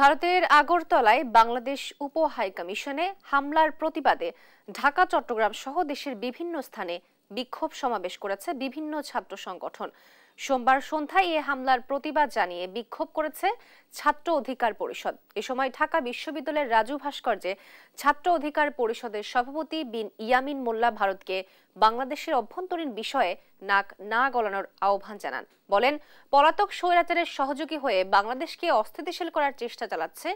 ভারতের আগরতলায় বাংলাদেশ উপ হাই কমিশনে হামলার প্রতিবাদে ঢাকা চট্টগ্রাম সহ দেশের বিভিন্ন স্থানে বিক্ষোভ সমাবেশ করেছে বিভিন্ন ছাত্র সংগঠন সোমবার সন্ধ্যায় এ হামলার প্রতিবাদ জানিয়ে বিক্ষোভ করেছে ছাত্র অধিকার পরিষদ এ সময় ঢাকা বিশ্ববিদ্যালয়ের রাজু ভাস্কর্যে ছাত্র অধিকার পরিষদের সভাপতি বিন ইয়ামিন মোল্লা ভারতকে বাংলাদেশের অভ্যন্তরীণ বিষয়ে নাক না গলানোর আহ্বান জানান বলেন পলাতক স্বৈরাচারের সহযোগী হয়ে বাংলাদেশকে অস্থিতিশীল করার চেষ্টা চালাচ্ছে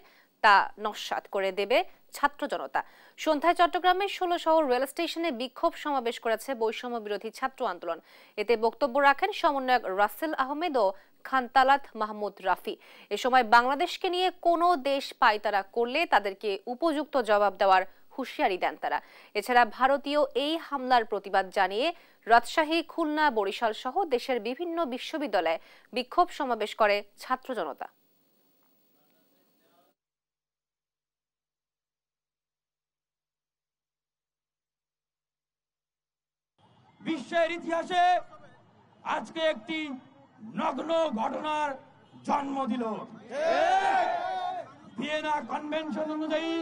তা নস্বাত করে দেবে ছাত্র জনতা সন্ধ্যায় চট্টগ্রামের ষোলো শহর রেল স্টেশনে বিক্ষোভ সমাবেশ করেছে বৈষম্য বিরোধী ছাত্র আন্দোলন এতে বক্তব্য রাখেন সমন্বয়ক রাসেল আহমেদ ও খানতালাত মাহমুদ রাফি এ সময় বাংলাদেশকে নিয়ে কোনো দেশ পায়তারা করলে তাদেরকে উপযুক্ত জবাব দেওয়ার হুঁশিয়ারি দেন তারা এছাড়া ভারতীয় এই হামলার প্রতিবাদ জানিয়ে রাজশাহী খুলনা বরিশাল সহ দেশের বিভিন্ন বিশ্ববিদ্যালয়ে বিক্ষোভ সমাবেশ করে ছাত্র জনতা বিশ্বের ইতিহাসে আজকে একটি নগ্ন ঘটনার জন্ম দিল ভিয়েনা কনভেনশন অনুযায়ী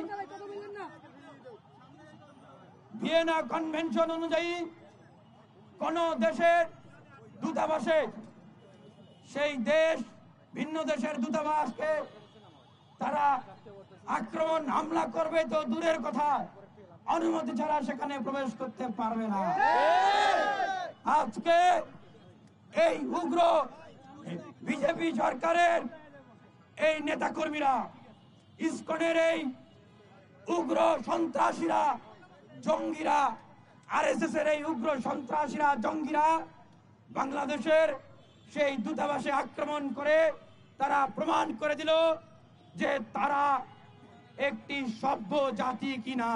ভিয়েনা কনভেনশন অনুযায়ী কোন দেশের দূতাবাসে সেই দেশ ভিন্ন দেশের দূতাবাসকে তারা আক্রমণ হামলা করবে তো দূরের কথা অনুমতি ছাড়া সেখানে প্রবেশ করতে পারবে না আজকে এই উগ্র বিজেপি সরকারের এই নেতাকর্মীরা ইস্কনের এই উগ্র সন্ত্রাসীরা জঙ্গিরা আর এর এই উগ্র সন্ত্রাসীরা জঙ্গিরা বাংলাদেশের সেই দূতাবাসে আক্রমণ করে তারা প্রমাণ করে দিল যে তারা একটি সভ্য জাতি কিনা